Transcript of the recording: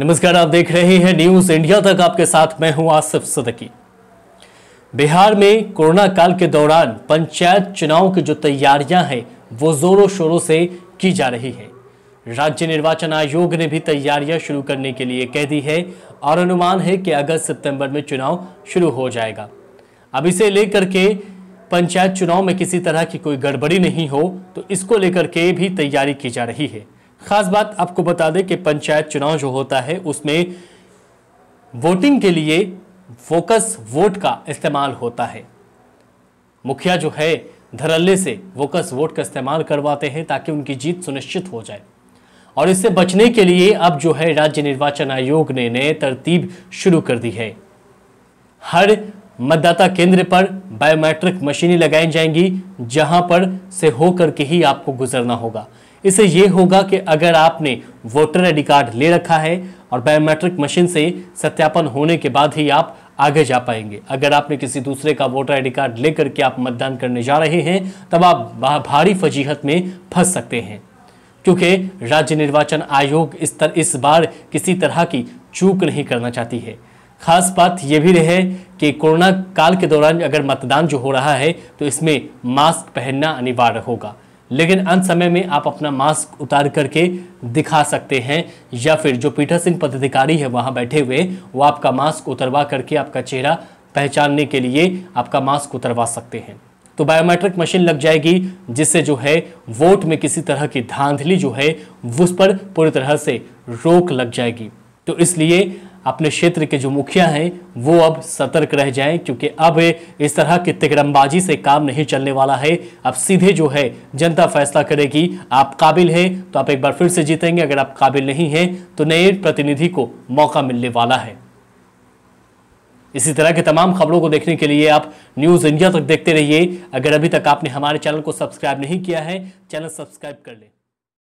नमस्कार आप देख रहे हैं न्यूज इंडिया तक आपके साथ मैं हूं आसिफ सदकी बिहार में कोरोना काल के दौरान पंचायत चुनाव की जो तैयारियां हैं वो जोरों शोरों से की जा रही है राज्य निर्वाचन आयोग ने भी तैयारियां शुरू करने के लिए कह दी है और अनुमान है कि अगस्त सितंबर में चुनाव शुरू हो जाएगा अब इसे लेकर के पंचायत चुनाव में किसी तरह की कोई गड़बड़ी नहीं हो तो इसको लेकर के भी तैयारी की जा रही है खास बात आपको बता दें कि पंचायत चुनाव जो होता है उसमें वोटिंग के लिए वोकस वोट का इस्तेमाल होता है मुखिया जो है धरल्ले से वोकस वोट का इस्तेमाल करवाते हैं ताकि उनकी जीत सुनिश्चित हो जाए और इससे बचने के लिए अब जो है राज्य निर्वाचन आयोग ने नए तरतीब शुरू कर दी है हर मतदाता केंद्र पर बायोमेट्रिक मशीनें लगाई जाएंगी जहां पर से होकर के ही आपको गुजरना होगा इससे ये होगा कि अगर आपने वोटर आई कार्ड ले रखा है और बायोमेट्रिक मशीन से सत्यापन होने के बाद ही आप आगे जा पाएंगे अगर आपने किसी दूसरे का वोटर आई कार्ड लेकर के आप मतदान करने जा रहे हैं तब आप भारी फजीहत में फंस सकते हैं क्योंकि राज्य निर्वाचन आयोग इस तर, इस बार किसी तरह की चूक नहीं करना चाहती है खास बात यह भी रहे कि कोरोना काल के दौरान अगर मतदान जो हो रहा है तो इसमें मास्क पहनना अनिवार्य होगा लेकिन अंत समय में आप अपना मास्क उतार करके दिखा सकते हैं या फिर जो पीटर सिंह पदाधिकारी है वहाँ बैठे हुए वो आपका मास्क उतरवा करके आपका चेहरा पहचानने के लिए आपका मास्क उतरवा सकते हैं तो बायोमेट्रिक मशीन लग जाएगी जिससे जो है वोट में किसी तरह की धांधली जो है उस पर पूरी तरह से रोक लग जाएगी तो इसलिए अपने क्षेत्र के जो मुखिया हैं वो अब सतर्क रह जाएं क्योंकि अब इस तरह की तिकरमबाजी से काम नहीं चलने वाला है अब सीधे जो है जनता फैसला करेगी आप काबिल हैं तो आप एक बार फिर से जीतेंगे अगर आप काबिल नहीं हैं तो नए प्रतिनिधि को मौका मिलने वाला है इसी तरह के तमाम खबरों को देखने के लिए आप न्यूज़ इंडिया तक देखते रहिए अगर अभी तक आपने हमारे चैनल को सब्सक्राइब नहीं किया है चैनल सब्सक्राइब कर लें